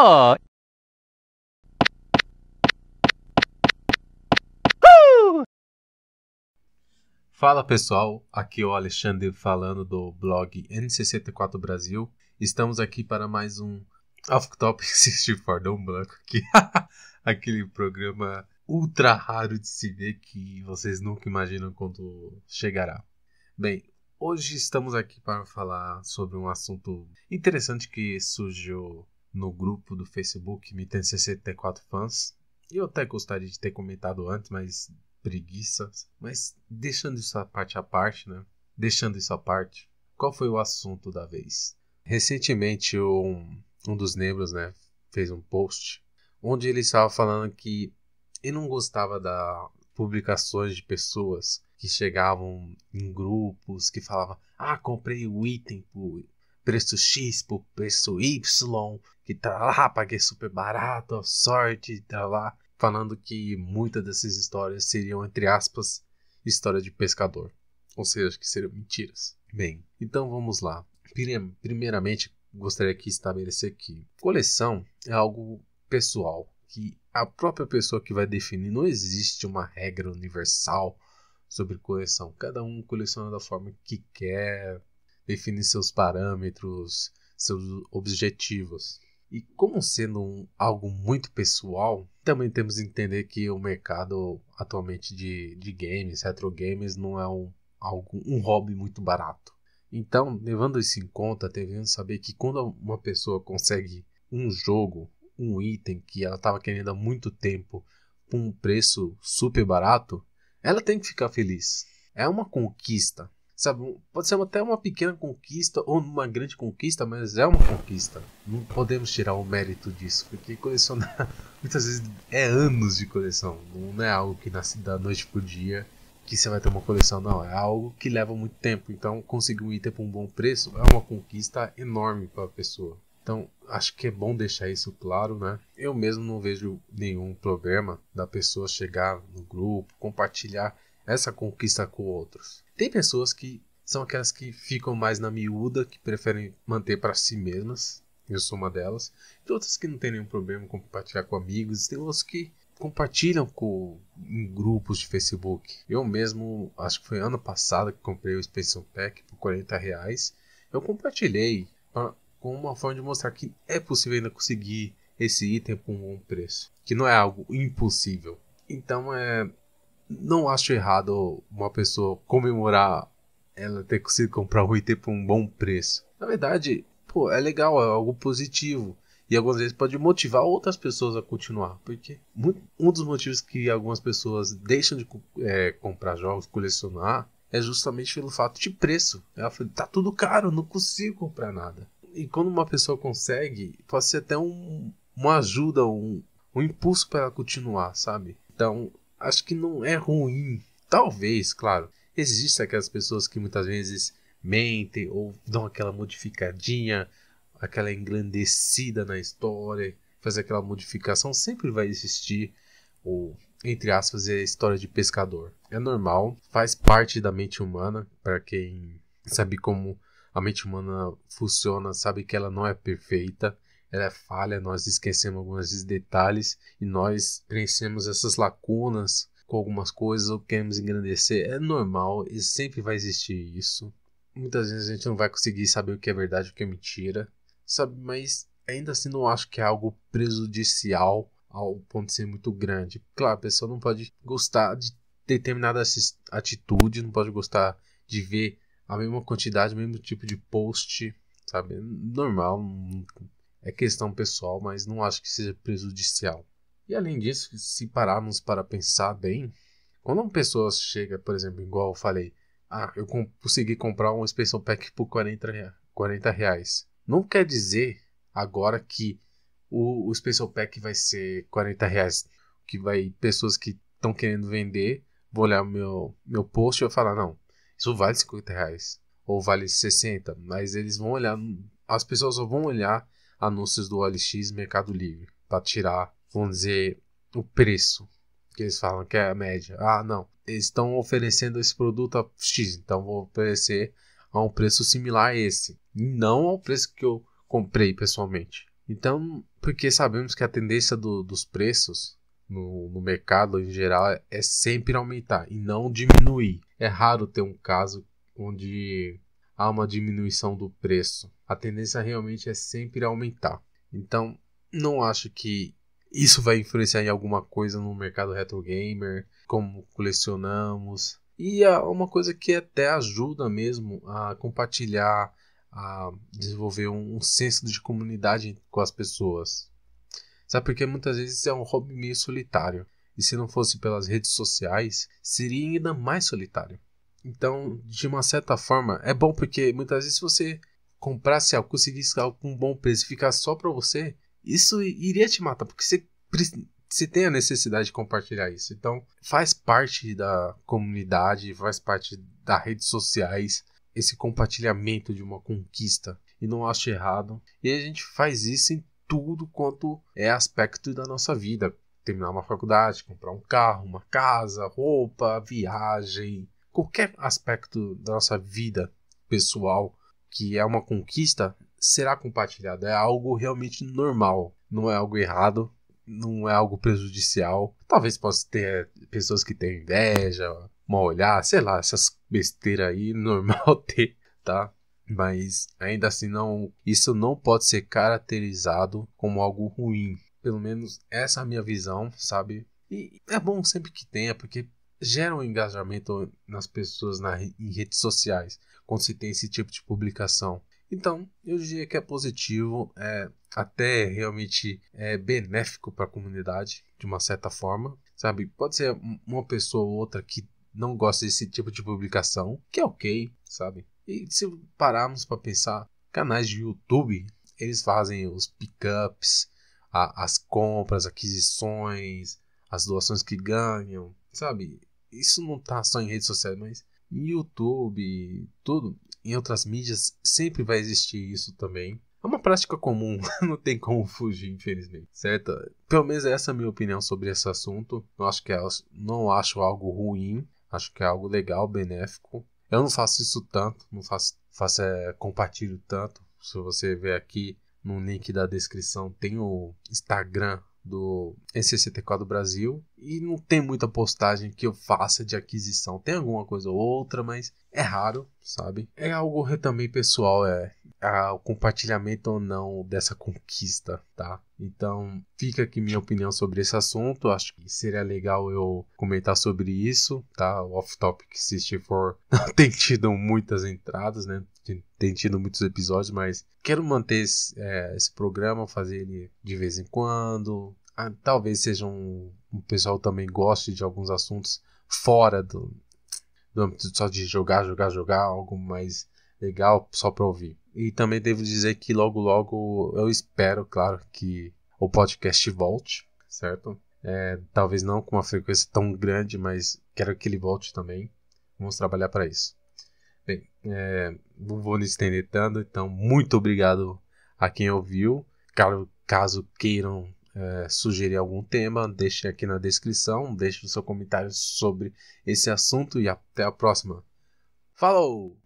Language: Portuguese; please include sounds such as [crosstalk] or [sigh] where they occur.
Uh! Fala pessoal, aqui é o Alexandre falando do blog N64 Brasil. Estamos aqui para mais um Off Topic 64, [laughs] dá um branco aqui. [laughs] Aquele programa ultra raro de se ver que vocês nunca imaginam quando chegará. Bem, hoje estamos aqui para falar sobre um assunto interessante que surgiu no grupo do Facebook Me Tem 64 Fãs. Eu até gostaria de ter comentado antes, mas preguiça. Mas deixando isso a parte à parte, né? Deixando isso à parte, qual foi o assunto da vez? Recentemente, um, um dos membros, né, fez um post onde ele estava falando que ele não gostava da publicações de pessoas que chegavam em grupos que falavam: Ah, comprei o item por preço X pro preço Y, que tá lá, paguei super barato, sorte, tá lá. Falando que muitas dessas histórias seriam, entre aspas, história de pescador. Ou seja, que seriam mentiras. Bem, então vamos lá. Primeiramente, gostaria de estabelecer que coleção é algo pessoal, que a própria pessoa que vai definir. Não existe uma regra universal sobre coleção. Cada um coleciona da forma que quer, definir seus parâmetros, seus objetivos. E como sendo um, algo muito pessoal, também temos que entender que o mercado atualmente de, de games, retro games, não é um, algo, um hobby muito barato. Então, levando isso em conta, devemos saber que quando uma pessoa consegue um jogo, um item que ela estava querendo há muito tempo por um preço super barato, ela tem que ficar feliz. É uma conquista. Sabe, pode ser até uma pequena conquista ou uma grande conquista, mas é uma conquista. Não podemos tirar o mérito disso, porque colecionar [laughs] muitas vezes é anos de coleção. Não é algo que nasce da noite pro dia que você vai ter uma coleção, não. É algo que leva muito tempo. Então, conseguir um item por um bom preço é uma conquista enorme para a pessoa. Então, acho que é bom deixar isso claro, né? Eu mesmo não vejo nenhum problema da pessoa chegar no grupo, compartilhar essa conquista com outros. Tem pessoas que são aquelas que ficam mais na miúda, que preferem manter para si mesmas. Eu sou uma delas. Tem outras que não tem nenhum problema com compartilhar com amigos. Tem outras que compartilham com, em grupos de Facebook. Eu mesmo, acho que foi ano passado que comprei o Expansion Pack por 40 reais. Eu compartilhei pra, com uma forma de mostrar que é possível ainda conseguir esse item por um bom preço. Que não é algo impossível. Então é, não acho errado uma pessoa comemorar ela ter conseguido comprar o por um bom preço. Na verdade, pô, é legal, é algo positivo. E algumas vezes pode motivar outras pessoas a continuar. Porque um dos motivos que algumas pessoas deixam de é, comprar jogos, colecionar, é justamente pelo fato de preço. Ela fala, tá tudo caro, não consigo comprar nada. E quando uma pessoa consegue, pode ser até um, uma ajuda, um, um impulso para ela continuar, sabe? Então, acho que não é ruim. Talvez, claro. existam aquelas pessoas que muitas vezes mentem ou dão aquela modificadinha, aquela engrandecida na história, fazer aquela modificação, sempre vai existir o entre aspas é a história de pescador. É normal, faz parte da mente humana, para quem sabe como a mente humana funciona, sabe que ela não é perfeita ela é falha, nós esquecemos alguns detalhes e nós preenchemos essas lacunas com algumas coisas ou queremos engrandecer. É normal e sempre vai existir isso. Muitas vezes a gente não vai conseguir saber o que é verdade e o que é mentira, sabe? Mas ainda assim não acho que é algo prejudicial ao ponto de ser muito grande. Claro, a pessoa não pode gostar de determinada atitude, não pode gostar de ver a mesma quantidade, o mesmo tipo de post, sabe? Normal, é questão pessoal, mas não acho que seja prejudicial. E além disso, se pararmos para pensar bem, quando uma pessoa chega, por exemplo, igual eu falei, ah, eu consegui comprar um especial pack por 40, 40 reais. Não quer dizer agora que o, o Special Pack vai ser 40 reais. Que vai pessoas que estão querendo vender vão olhar meu, meu post e vão falar: não, isso vale 50 reais ou vale 60. Mas eles vão olhar, as pessoas só vão olhar anúncios do OLX Mercado Livre para tirar, vamos dizer, o preço que eles falam que é a média. Ah, não, eles estão oferecendo esse produto a X, então vou oferecer a um preço similar a esse, não ao preço que eu comprei pessoalmente. Então, porque sabemos que a tendência do, dos preços no, no, mercado em geral é sempre aumentar e não diminuir. É raro ter um caso onde há uma diminuição do preço. A tendência realmente é sempre aumentar. Então, não acho que isso vai influenciar em alguma coisa no mercado retro gamer, como colecionamos. E é uma coisa que até ajuda mesmo a compartilhar, a desenvolver um, senso de comunidade com as pessoas. Sabe porque muitas vezes é um hobby meio solitário. E se não fosse pelas redes sociais, seria ainda mais solitário. Então, de uma certa forma, é bom porque muitas vezes se você comprasse algo, conseguisse algo com um bom preço e ficar só para você, isso iria te matar, porque você, você tem a necessidade de compartilhar isso. Então, faz parte da comunidade, faz parte das redes sociais, esse compartilhamento de uma conquista. E não acho errado. E a gente faz isso em tudo quanto é aspecto da nossa vida. Terminar uma faculdade, comprar um carro, uma casa, roupa, viagem, qualquer aspecto da nossa vida pessoal que é uma conquista será compartilhado. É algo realmente normal, não é algo errado, não é algo prejudicial. Talvez possa ter é, pessoas que têm inveja, mal olhar, sei lá, essas besteiras aí, [laughs] normal ter, tá? Mas ainda assim não, isso não pode ser caracterizado como algo ruim. Pelo menos essa é a minha visão, sabe? E é bom sempre que tenha, porque gera um engajamento nas pessoas na, em redes sociais quando se tem esse tipo de publicação. Então, eu diria que é positivo, é até realmente é benéfico para a comunidade, de uma certa forma. Sabe, pode ser uma pessoa ou outra que não gosta desse tipo de publicação, que é ok, sabe? E se pararmos para pensar, canais de YouTube, eles fazem os pickups, as compras, aquisições, as doações que ganham, sabe? isso não tá só em redes sociais, mas em YouTube, tudo, em outras mídias sempre vai existir isso também. É uma prática comum, [laughs] não tem como fugir, infelizmente, certo? Pelo menos essa é a minha opinião sobre esse assunto. Eu acho que não acho algo ruim, acho que é algo legal, benéfico. Eu não faço isso tanto, não faço, faço é, compartilho tanto. Se você ver aqui no link da descrição, tem o Instagram do n 4 do Brasil e não tem muita postagem que eu faça de aquisição. Tem alguma coisa ou outra, mas é raro, sabe? É algo também pessoal, é, é o compartilhamento ou não dessa conquista, tá? Então, fica aqui minha opinião sobre esse assunto. Acho que seria legal eu comentar sobre isso, tá? off-topic 64 não [laughs] tem tido muitas entradas, né? tem tido muitos episódios, mas quero manter esse, é, esse programa, fazer ele de vez em quando. Ah, talvez seja um, um pessoal também goste de alguns assuntos fora do, do âmbito só de jogar, jogar, jogar, algo mais legal só para ouvir. E também devo dizer que logo, logo eu espero, claro, que o podcast volte, certo? É, talvez não com uma frequência tão grande, mas quero que ele volte também. Vamos trabalhar para isso. É, não vou me estender tanto, então muito obrigado a quem ouviu. Caso, caso queiram é, sugerir algum tema, deixe aqui na descrição, deixe o seu comentário sobre esse assunto e até a próxima. Falou!